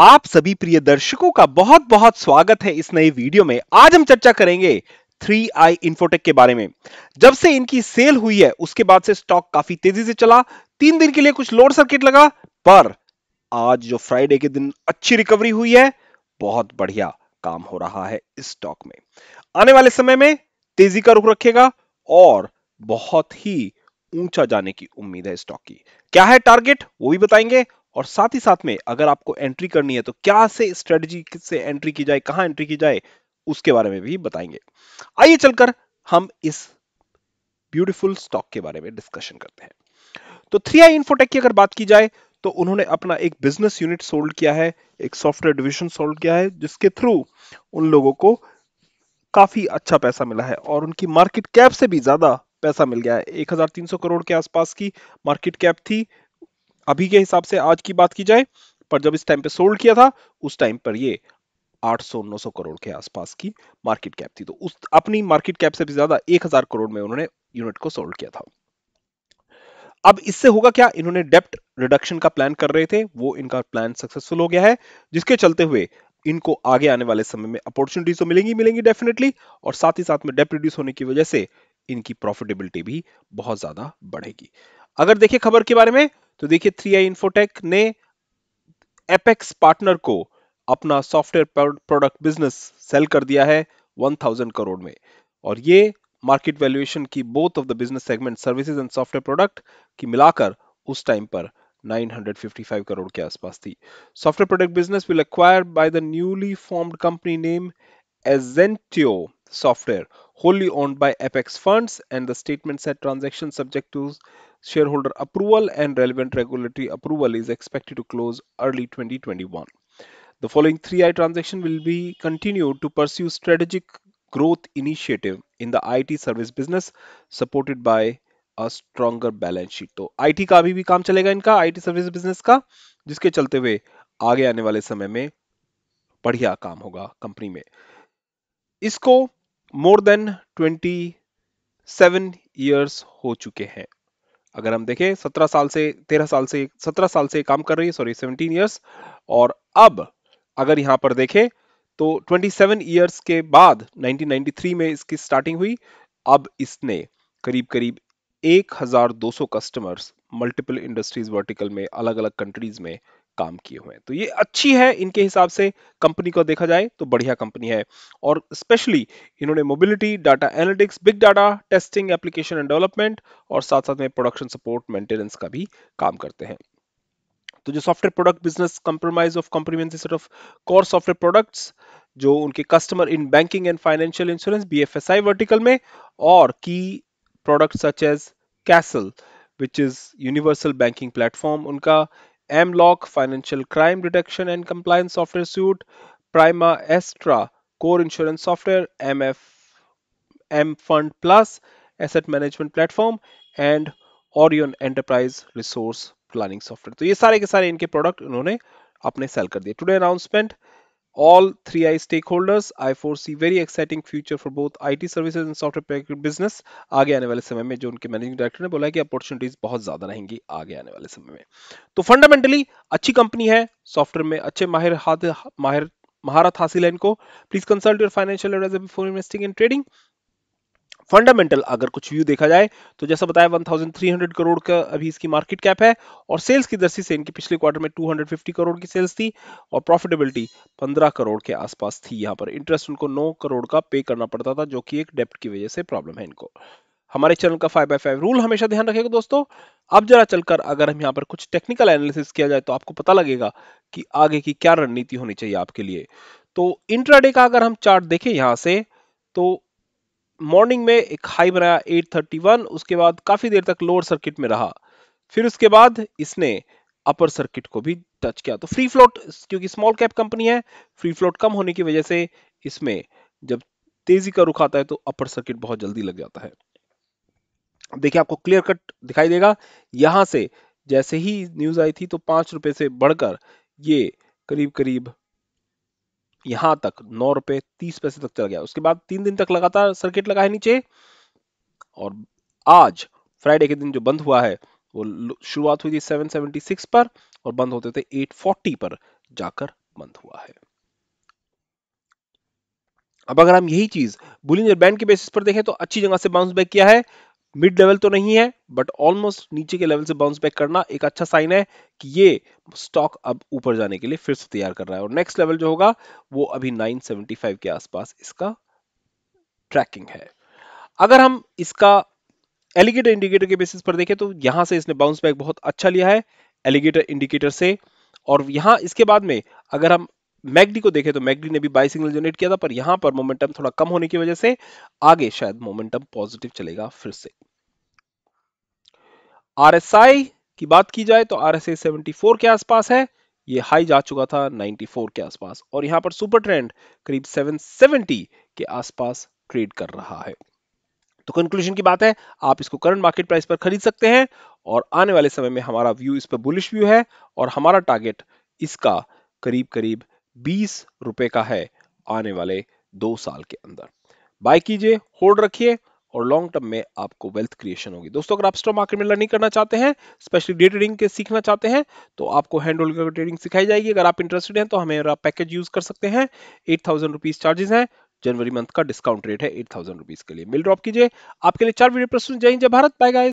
आप सभी प्रिय दर्शकों का बहुत बहुत स्वागत है इस नए वीडियो में आज हम चर्चा करेंगे थ्री आई इन्फोटेक के बारे में जब से इनकी सेल हुई है उसके बाद से स्टॉक काफी तेजी से चला तीन दिन के लिए कुछ लोड सर्किट लगा पर आज जो फ्राइडे के दिन अच्छी रिकवरी हुई है बहुत बढ़िया काम हो रहा है इस स्टॉक में आने वाले समय में तेजी का रुख रखेगा और बहुत ही ऊंचा जाने की उम्मीद है स्टॉक की क्या है टारगेट वो भी बताएंगे और साथ ही साथ में अगर आपको एंट्री करनी है तो क्या से स्ट्रेटजी से एंट्री की जाए कहां एंट्री की जाए उसके बारे में भी बताएंगे आइए चलकर हम इस ब्यूटीफुल स्टॉक के बारे में डिस्कशन करते हैं तो थ्री आई इन्फोटेक की अगर बात की जाए तो उन्होंने अपना एक बिजनेस यूनिट सोल्ड किया है एक सॉफ्टवेयर डिविजन सोल्ड किया है जिसके थ्रू उन लोगों को काफी अच्छा पैसा मिला है और उनकी मार्केट कैप से भी ज्यादा पैसा मिल गया है 1300 करोड़ के आसपास की मार्केट कैप थी अभी के हिसाब से आज की बात की जाए पर जब इस टाइम पे सोल्ड किया था उस टाइम पर ये 800 900 करोड़ के आसपास की मार्केट कैप थी तो उस अपनी मार्केट कैप से भी ज्यादा 1000 करोड़ में उन्होंने यूनिट को सोल्ड किया था अब इससे होगा क्या इन्होंने डेप्ट रिडक्शन का प्लान कर रहे थे वो इनका प्लान सक्सेसफुल हो गया है जिसके चलते हुए इनको आगे आने वाले समय में अपॉर्चुनिटीज तो मिलेंगी मिलेंगी डेफिनेटली और साथ ही साथ में डेप्ट रिड्यूस होने की वजह से इनकी प्रॉफिटेबिलिटी भी बहुत ज्यादा बढ़ेगी अगर देखिए खबर के बारे में तो देखिए थ्री आई इन्फोटेक ने एपेक्स पार्टनर को अपना सॉफ्टवेयर प्रोडक्ट बिजनेस सेल कर दिया है 1000 करोड़ में और ये मार्केट वैल्यूएशन की both of the business segment services and software product की मिलाकर उस टाइम पर 955 करोड़ के आसपास थी software product business will acquire by the newly formed company name Azentio software wholly owned by Apex Funds and the statement said transaction subject to shareholder approval and relevant regulatory approval is expected to close early 2021. The following 3i transaction will be continued to pursue strategic growth initiative in the IT service business supported by a stronger balance sheet. So IT का अभी भी काम चलेगा इनका IT service business का जिसके चलते हुए आगे आने वाले समय में बढ़िया काम होगा कंपनी में इसको मोर देन 27 इयर्स हो चुके हैं अगर हम देखें 17 साल से 13 साल से 17 साल से काम कर रही है सॉरी 17 इयर्स और अब अगर यहां पर देखें तो 27 इयर्स के बाद 1993 में इसकी स्टार्टिंग हुई अब इसने करीब करीब 1200 कस्टमर्स मल्टीपल इंडस्ट्रीज वर्टिकल में अलग अलग कंट्रीज में काम किए हुए हैं तो ये अच्छी है इनके हिसाब से कंपनी को देखा जाए तो बढ़िया कंपनी है और स्पेशली इन्होंने mobility data analytics big data testing application and development और साथ साथ में प्रोडक्शन सपोर्ट मेंटेनेंस का भी काम करते हैं तो जो software product business compromise of comprehensive set of core software products जो उनके customer in banking and financial insurance BFSI vertical में और की product such as Kastle which is universal banking platform उनका MLOC, Financial Crime Detection and Compliance Software Suite, Prima Astra, Core Insurance Software, MF, M Fund Plus, Asset Management Platform, and Orion Enterprise Resource planning software तो ये सारे के सारे इनके product उन्होंने अपने sale कर दिए today announcement all 3i stakeholders. I foresee very exciting future for both IT services and software business. आगे आने वाले समय में जो उनके मैनेजिंग डायरेक्टर ने बोला है कि अपॉर्चुनिटीज बहुत ज्यादा रहेंगी आगे आने वाले समय में तो फंडामेंटली अच्छी कंपनी है सॉफ्टवेयर में अच्छे माहिर हाथ माहिर महारत हासिल है इनको please consult your financial adviser before investing in trading fundamental अगर कुछ व्यू देखा जाए तो जैसा बताया 1300 करोड़ का अभी इसकी मार्केट कैप है और सेल्स की दृष्टि से इनकी पिछले क्वार्टर में 250 करोड़ की सेल्स थी और प्रॉफिटेबिलिटी 15 करोड़ के आसपास थी यहाँ पर इंटरेस्ट उनको 9 करोड़ का पे करना पड़ता था जो कि एक डेप्ट की वजह से प्रॉब्लम है इनको हमारे चैनल का फाइव बाई फाइव रूल हमेशा ध्यान रखेगा दोस्तों अब जरा चलकर अगर हम यहाँ पर कुछ टेक्निकल एनालिसिस किया जाए तो आपको पता लगेगा कि आगे की क्या रणनीति होनी चाहिए आपके लिए तो इंट्राडे का अगर हम चार्ट देखें यहाँ से तो मॉर्निंग में एक हाई बनाया 831 उसके बाद काफी देर तक लोअर सर्किट में रहा फिर उसके बाद इसने अपर सर्किट को भी टच किया तो फ्री फ्लोट क्योंकि स्मॉल कैप कंपनी है फ्री फ्लोट कम होने की वजह से इसमें जब तेजी का रुख आता है तो अपर सर्किट बहुत जल्दी लग जाता है देखिए आपको क्लियर कट दिखाई देगा यहां से जैसे ही न्यूज आई थी तो पांच रुपए से बढ़कर ये करीब करीब यहां तक नौ रुपए तीस पैसे तक चल गया उसके बाद तीन दिन तक लगातार सर्किट लगा है नीचे और आज फ्राइडे के दिन जो बंद हुआ है वो शुरुआत हुई थी 776 पर और बंद होते थे 840 पर जाकर बंद हुआ है अब अगर हम यही चीज बुलिंजर बैंड के बेसिस पर देखें तो अच्छी जगह से बाउंस बैक किया है मिड लेवल तो नहीं है बट ऑलमोस्ट नीचे के लेवल से बाउंस बैक करना एक अच्छा साइन है कि ये स्टॉक अब ऊपर जाने के लिए फिर से तैयार कर रहा है और नेक्स्ट लेवल जो होगा वो अभी 975 के आसपास इसका ट्रैकिंग है अगर हम इसका एलिगेटर इंडिकेटर के बेसिस पर देखें तो यहां से इसने बाउंस बैक बहुत अच्छा लिया है एलिगेटर इंडिकेटर से और यहां इसके बाद में अगर हम मैगडी को देखें तो मैगडी ने भी बाई सिग्नल जनरेट किया था पर यहां पर मोमेंटम थोड़ा कम होने की वजह से आगे शायद मोमेंटम पॉजिटिव चलेगा फिर से आर की बात की जाए तो आर 74 के आसपास है ये हाई जा चुका था 94 के आसपास और यहां पर सुपर ट्रेंड करीब 770 के आसपास ट्रेड कर रहा है तो कंक्लूजन की बात है आप इसको करंट मार्केट प्राइस पर खरीद सकते हैं और आने वाले समय में हमारा व्यू इस पर बुलिश व्यू है और हमारा टारगेट इसका करीब करीब बीस रुपए का है आने वाले दो साल के अंदर बाय कीजिए होल्ड रखिए और लॉन्ग टर्म में आपको वेल्थ क्रिएशन होगी दोस्तों अगर आप स्टॉक मार्केट में लर्निंग करना चाहते हैं स्पेशली डे ट्रेडिंग के सीखना चाहते हैं तो आपको हैंड होल्ड ट्रेडिंग सिखाई जाएगी अगर आप इंटरेस्टेड हैं तो आप पैकेज यूज कर सकते हैं एट थाउजेंड रुपीज चार्जेस हैं जनवरी मंथ का डिस्काउंट रेट है एट थाउजेंड रुपीज के लिए मिल ड्रॉप कीजिए आपके लिए चार वीडियो प्रस्तुत जय जय भारत पाएगा